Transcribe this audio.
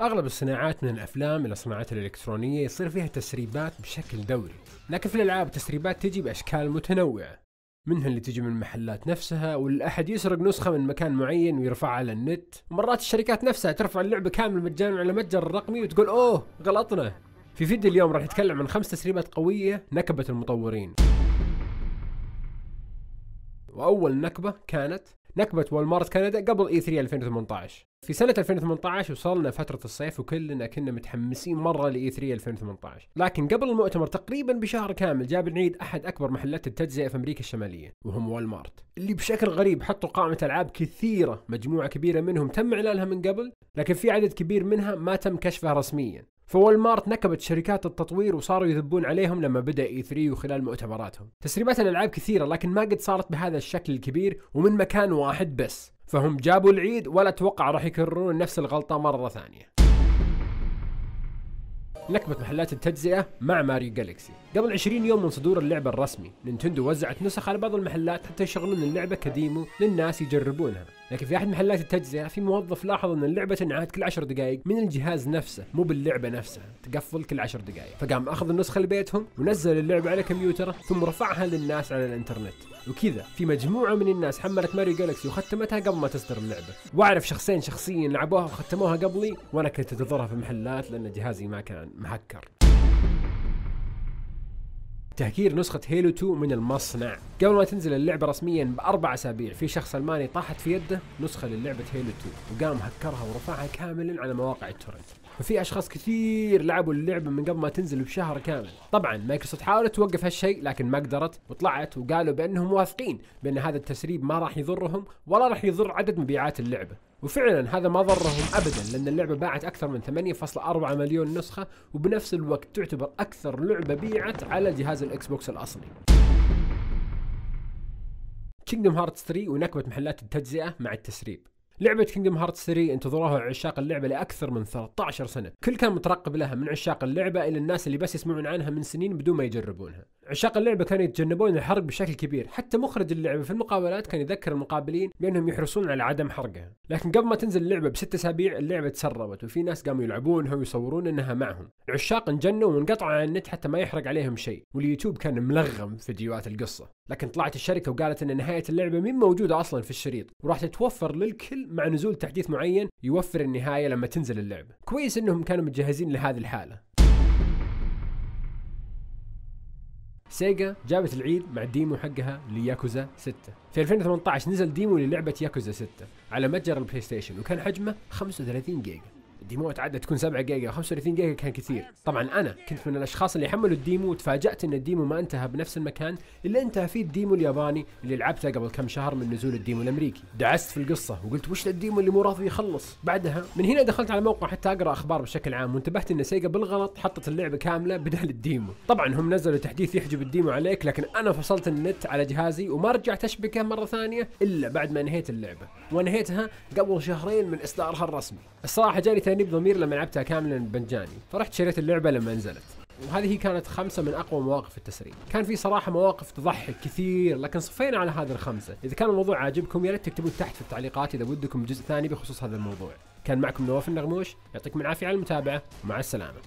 أغلب الصناعات من الأفلام إلى الصناعات الإلكترونية يصير فيها تسريبات بشكل دوري لكن في الألعاب التسريبات تجي بأشكال متنوعة منها اللي تجي من المحلات نفسها ولا أحد يسرق نسخة من مكان معين ويرفعها على النت مرات الشركات نفسها ترفع اللعبة كامل مجانا على متجر الرقمي وتقول أوه غلطنا في فيديو اليوم راح نتكلم عن خمس تسريبات قوية نكبت المطورين وأول نكبة كانت نكبة والمارت كندا قبل اي 3 2018 في سنة 2018 وصلنا فترة الصيف وكلنا كنا متحمسين مرة لإي 3 2018 لكن قبل المؤتمر تقريبا بشهر كامل جاب العيد أحد أكبر محلات التجزئة في أمريكا الشمالية وهم والمارت اللي بشكل غريب حطوا قائمة ألعاب كثيرة مجموعة كبيرة منهم تم إعلانها من قبل لكن في عدد كبير منها ما تم كشفها رسميا فول مارت نكبت شركات التطوير وصاروا يذبون عليهم لما بدا اي e 3 وخلال مؤتمراتهم. تسريبات الالعاب كثيره لكن ما قد صارت بهذا الشكل الكبير ومن مكان واحد بس، فهم جابوا العيد ولا اتوقع راح يكررون نفس الغلطه مره ثانيه. نكبة محلات التجزئة مع ماريو جالكسي قبل 20 يوم من صدور اللعبة الرسمي نينتندو وزعت نسخ على بعض المحلات حتى يشغلون اللعبة كديمو للناس يجربونها لكن في احد محلات التجزئه في موظف لاحظ ان اللعبه تنعاد كل 10 دقائق من الجهاز نفسه مو باللعبه نفسها تقفل كل 10 دقائق فقام اخذ النسخه لبيتهم ونزل اللعبه على كمبيوتره ثم رفعها للناس على الانترنت وكذا في مجموعة من الناس حملت ماريو جالكسي وختمتها قبل ما تصدر اللعبة واعرف شخصين شخصيا لعبوها وختموها قبلي وانا كنت انتظرها في محلات لان جهازي ما كان مهكر تهكير نسخة هيلو 2 من المصنع قبل ما تنزل اللعبة رسميا بأربع أسابيع في شخص ألماني طاحت في يده نسخة للعبة هيلو 2 وقام هكرها ورفعها كاملا على مواقع التورنت وفي أشخاص كثير لعبوا اللعبة من قبل ما تنزل بشهر كامل طبعا مايكروسوفت حاولت توقف هالشيء لكن ما قدرت وطلعت وقالوا بأنهم واثقين بأن هذا التسريب ما راح يضرهم ولا راح يضر عدد مبيعات اللعبة وفعلا هذا ما ضرهم ابدا لان اللعبه باعت اكثر من 8.4 مليون نسخه وبنفس الوقت تعتبر اكثر لعبه بيعت على جهاز الاكس بوكس الاصلي كينجدم هارتس 3 ونكبه محلات التجزئه مع التسريب لعبة كينجدم هارت 3 انتظروها عشاق اللعبة لأكثر من 13 سنة، كل كان مترقب لها من عشاق اللعبة إلى الناس اللي بس يسمعون عنها من سنين بدون ما يجربونها. عشاق اللعبه كانوا يتجنبون الحرق بشكل كبير حتى مخرج اللعبه في المقابلات كان يذكر المقابلين بانهم يحرصون على عدم حرقها لكن قبل ما تنزل اللعبه بست اسابيع اللعبه تسربت وفي ناس قاموا يلعبونها ويصورون انها معهم العشاق انجنوا وانقطعوا عن النت حتى ما يحرق عليهم شيء واليوتيوب كان ملغم فيديوهات القصه لكن طلعت الشركه وقالت ان نهايه اللعبه مين موجوده اصلا في الشريط وراح تتوفر للكل مع نزول تحديث معين يوفر النهايه لما تنزل اللعبه كويس انهم كانوا متجهزين لهذه الحاله سيجا جابت العيد مع الديمو حقها لياكوزا 6 في 2018 نزل ديمو للعبة ياكوزا 6 على متجر البلاي ستيشن وكان حجمه 35 جيجا الديمو تعدى تكون 7 جيجا 35 جيجا كان كثير طبعا انا كنت من الاشخاص اللي حملوا الديمو وتفاجات ان الديمو ما انتهى بنفس المكان اللي انتهى فيه الديمو الياباني اللي لعبته قبل كم شهر من نزول الديمو الامريكي دعست في القصه وقلت وش الديمو اللي مو راضي يخلص بعدها من هنا دخلت على موقع حتى اقرا اخبار بشكل عام وانتبهت ان سيجا بالغلط حطت اللعبه كامله بدل الديمو طبعا هم نزلوا تحديث يحجب الديمو عليك لكن انا فصلت النت على جهازي وما رجعت اشبكه مره ثانيه الا بعد ما انهيت اللعبه وانهيتها قبل شهرين من اصدارها الرسمي الصراحه جاني جاني بضمير لما لعبتها كاملا بمجاني فرحت شريت اللعبه لما نزلت وهذه هي كانت خمسة من أقوى مواقف التسريب كان في صراحة مواقف تضحك كثير لكن صفينا على هذه الخمسة إذا كان الموضوع عاجبكم يا ريت تكتبوا تحت في التعليقات إذا ودكم جزء ثاني بخصوص هذا الموضوع كان معكم نواف النغموش يعطيكم العافية على المتابعة مع السلامة